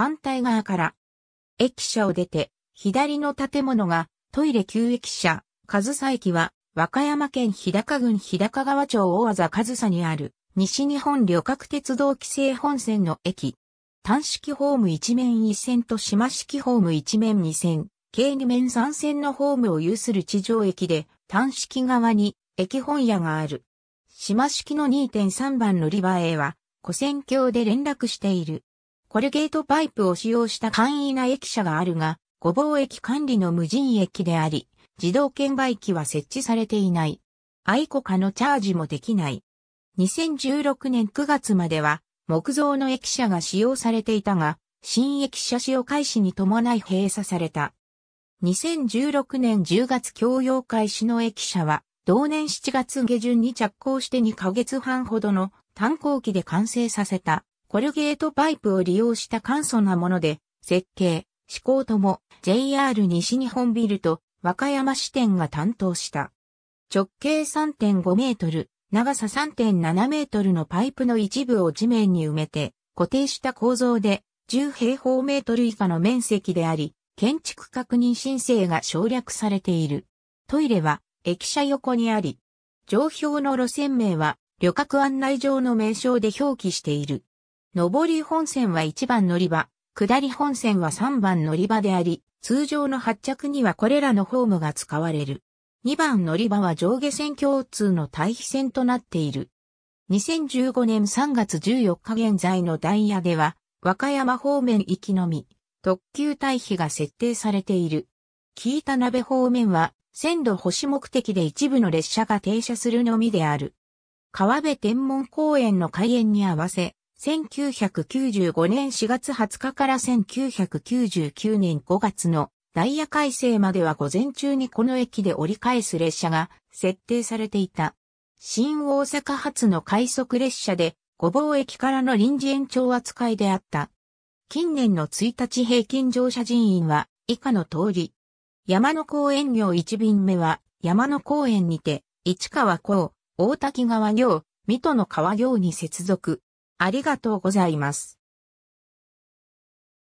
反対側から。駅舎を出て、左の建物がトイレ旧駅舎、上総駅は和歌山県日高郡日高川町大和上総にある西日本旅客鉄道規制本線の駅。単式ホーム1面1線と島式ホーム1面2線、計二面3線のホームを有する地上駅で、単式側に駅本屋がある。島式の2.3番のリバーへは、古線橋で連絡している。コルゲートパイプを使用した簡易な駅舎があるが、ごぼう駅管理の無人駅であり、自動券売機は設置されていない。愛コカのチャージもできない。2016年9月までは、木造の駅舎が使用されていたが、新駅舎使用開始に伴い閉鎖された。2016年10月共用開始の駅舎は、同年7月下旬に着工して2ヶ月半ほどの炭鉱機で完成させた。コルゲートパイプを利用した簡素なもので、設計、施工とも JR 西日本ビルと和歌山支店が担当した。直径3.5メートル、長さ3.7メートルのパイプの一部を地面に埋めて固定した構造で10平方メートル以下の面積であり、建築確認申請が省略されている。トイレは駅舎横にあり、上表の路線名は旅客案内上の名称で表記している。上り本線は1番乗り場、下り本線は3番乗り場であり、通常の発着にはこれらのホームが使われる。2番乗り場は上下線共通の対比線となっている。2015年3月14日現在のダイヤでは、和歌山方面行きのみ、特急対比が設定されている。紀伊田鍋方面は、線路保守目的で一部の列車が停車するのみである。川辺天文公園の開園に合わせ、1995年4月20日から1999年5月のダイヤ改正までは午前中にこの駅で折り返す列車が設定されていた。新大阪発の快速列車で、ぼう駅からの臨時延長扱いであった。近年の1日平均乗車人員は以下の通り。山の公園行1便目は山の公園にて、市川港、大滝川行、水戸の川行に接続。ありがとうございます。